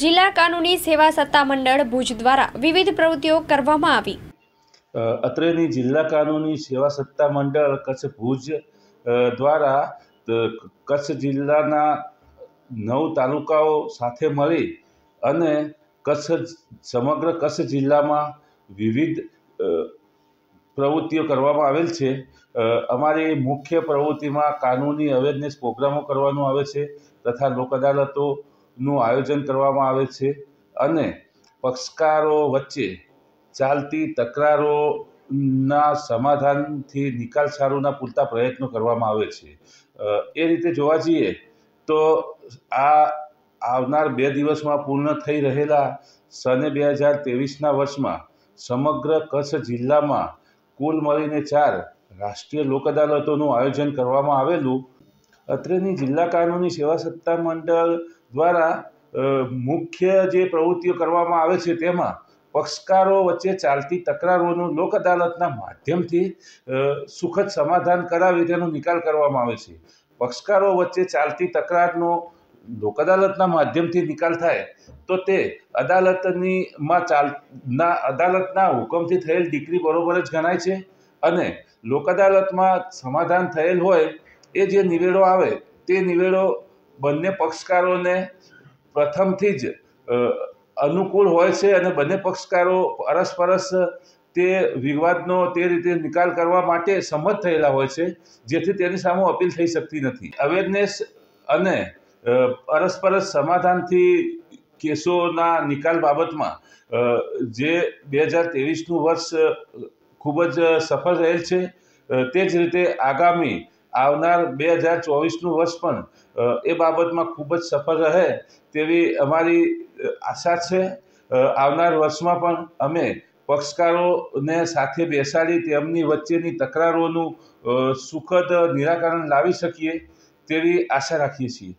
જિલ્લા કાનૂની સેવા સત્તા મંડળ ભુજ દ્વારા વિવિધ પ્રવૃત્તિઓ કરવામાં આવી અત્રેની જિલ્લા કાનૂની સેવા સત્તા મંડળ કચ્છ ભુજ દ્વારા કચ્છ જિલ્લાના નવ તાલુકાઓ સાથે મળી અને કચ્છ સમગ્ર કચ્છ જિલ્લામાં વિવિધ પ્રવૃત્તિઓ કરવામાં આવેલ છે અમારી મુખ્ય પ્રવૃત્તિમાં કાનૂની અવેરનેસ પ્રોગ્રામો કરવાનું આવે છે તથા લોક અદાલતો નું આયોજન કરવામાં આવે છે અને પક્ષકારો વચ્ચે ચાલતી તકરારોના સમાધાનથી નિકાલ સારુના પૂરતા પ્રયત્નો કરવામાં આવે છે એ રીતે જોવા જઈએ તો આ આવનાર બે દિવસમાં પૂર્ણ થઈ રહેલા સને બે હજાર ત્રેવીસના વર્ષમાં સમગ્ર કચ્છ જિલ્લામાં કુલ મળીને ચાર રાષ્ટ્રીય લોક અદાલતોનું આયોજન કરવામાં આવેલું અત્રેની જિલ્લા કાનૂની સેવા સત્તા મંડળ દ્વારા મુખ્ય જે પ્રવૃત્તિઓ કરવામાં આવે છે તેમાં પક્ષકારો વચ્ચે ચાલતી તકરારોનું લોક અદાલતના માધ્યમથી સુખદ સમાધાન કરાવી તેનો નિકાલ કરવામાં આવે છે પક્ષકારો વચ્ચે ચાલતી તકરારનો લોક અદાલતના માધ્યમથી નિકાલ થાય તો તે અદાલતની માં ચાલના અદાલતના હુકમથી થયેલ ડિગ્રી બરોબર જ ગણાય છે અને લોક અદાલતમાં સમાધાન થયેલ હોય એ જે નિવેડો આવે તે નિવેડો બંને પક્ષકારોને પ્રથમથી જ અનુકૂળ હોય છે અને બંને પક્ષકારો અરસપરસ તે વિવાદનો તે રીતે નિકાલ કરવા માટે સંમત થયેલા હોય છે જેથી તેની સામે અપીલ થઈ શકતી નથી અવેરનેસ અને અરસપરસ સમાધાનથી કેસોના નિકાલ બાબતમાં જે બે હજાર ત્રેવીસનું વર્ષ ખૂબ જ સફળ રહેલ છે તે જ રીતે આગામી આવનાર બે હજાર ચોવીસનું વર્ષ પણ એ બાબતમાં ખૂબ જ સફળ રહે તેવી અમારી આશા છે આવનાર વર્ષમાં પણ અમે પક્ષકારોને સાથે બેસાડી તેમની વચ્ચેની તકરારોનું સુખદ નિરાકરણ લાવી શકીએ તેવી આશા રાખીએ છીએ